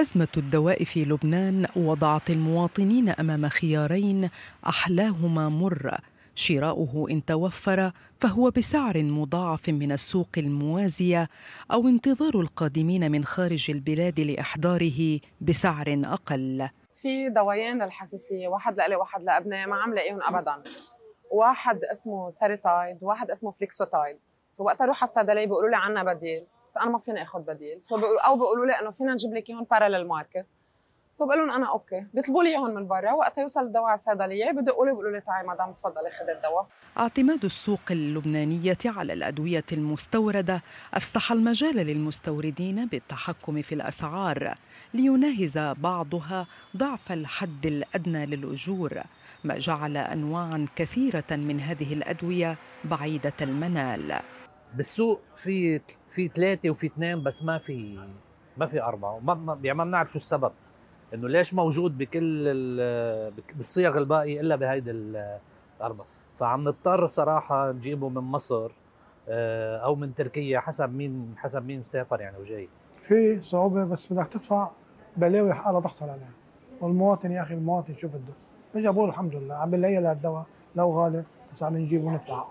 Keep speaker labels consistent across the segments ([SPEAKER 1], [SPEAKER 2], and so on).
[SPEAKER 1] أزمة الدواء في لبنان وضعت المواطنين أمام خيارين أحلاهما مر شراؤه إن توفر فهو بسعر مضاعف من السوق الموازية أو انتظار القادمين من خارج البلاد لإحضاره بسعر أقل
[SPEAKER 2] في دوايين للحساسية واحد لإلي واحد لأبنائي ما عم لاقيهم أبدا واحد اسمه سيريتايد واحد اسمه فليكسوتايد فوقتها روح على الصيدلية بيقولوا لي عنا بديل بس انا ما فيني اخذ بديل فبقول او بيقولوا لي انه فينا نجيب لك اياهم بارلل ماركت فبقول لهم انا اوكي بيطلبوا لي اياهم من برا وقت يوصل الدواء على الصيدليه بدقوا لي بيقولوا لي تعي مدام تفضلي خذي الدواء
[SPEAKER 1] اعتماد السوق اللبنانيه على الادويه المستورده افسح المجال للمستوردين بالتحكم في الاسعار ليناهز بعضها ضعف الحد الادنى للاجور ما جعل انواعا كثيره من هذه الادويه بعيده المنال
[SPEAKER 3] بالسوق في في ثلاثه وفي اثنين بس ما في ما في اربعه ما يعني ما بنعرف شو السبب انه ليش موجود بكل بالصيغ الباقي الا بهيدي الاربعه فعم نضطر صراحه نجيبه من مصر آه، او من تركيا حسب مين حسب مين سافر يعني وجاي في صعوبه بس بدك تدفع بلاوي حالها تحصل عليها والمواطن يا اخي المواطن شو بده اجى بقول الحمد لله عم بلاقي له الدواء لو غالي بس عم نجيبه ونطلع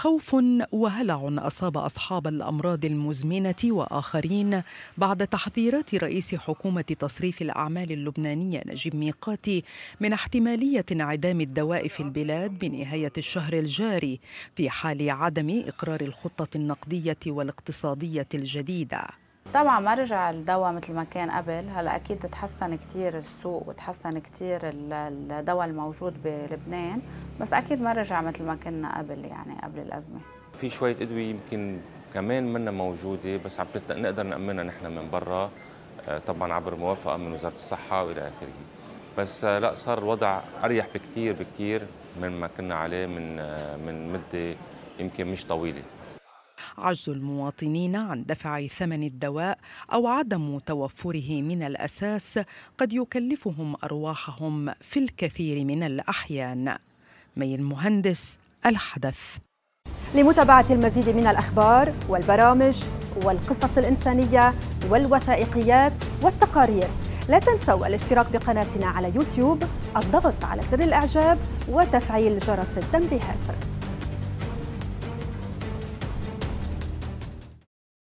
[SPEAKER 3] خوف وهلع
[SPEAKER 1] أصاب أصحاب الأمراض المزمنة وآخرين بعد تحذيرات رئيس حكومة تصريف الأعمال اللبنانية نجيب ميقاتي من احتمالية انعدام الدواء في البلاد بنهاية الشهر الجاري في حال عدم إقرار الخطة النقدية والاقتصادية الجديدة
[SPEAKER 2] طبعا ما رجع الدواء مثل ما كان قبل هلا اكيد تحسن كثير السوق وتحسن كثير الدواء الموجود بلبنان بس اكيد ما رجع مثل ما كنا قبل يعني قبل الازمه في شويه ادويه يمكن كمان منا موجوده بس عم نقدر نامنها نحن من برا آه، طبعا عبر موافقه من وزاره الصحه والى اخره بس آه، لا صار الوضع اريح بكثير بكثير من ما كنا عليه من آه، من مده يمكن مش طويله
[SPEAKER 1] عجز المواطنين عن دفع ثمن الدواء او عدم توفره من الاساس قد يكلفهم ارواحهم في الكثير من الاحيان مي المهندس الحدث لمتابعة المزيد من الأخبار والبرامج والقصص الإنسانية والوثائقيات والتقارير لا تنسوا الاشتراك بقناتنا على يوتيوب الضغط على زر الإعجاب
[SPEAKER 3] وتفعيل جرس التنبيهات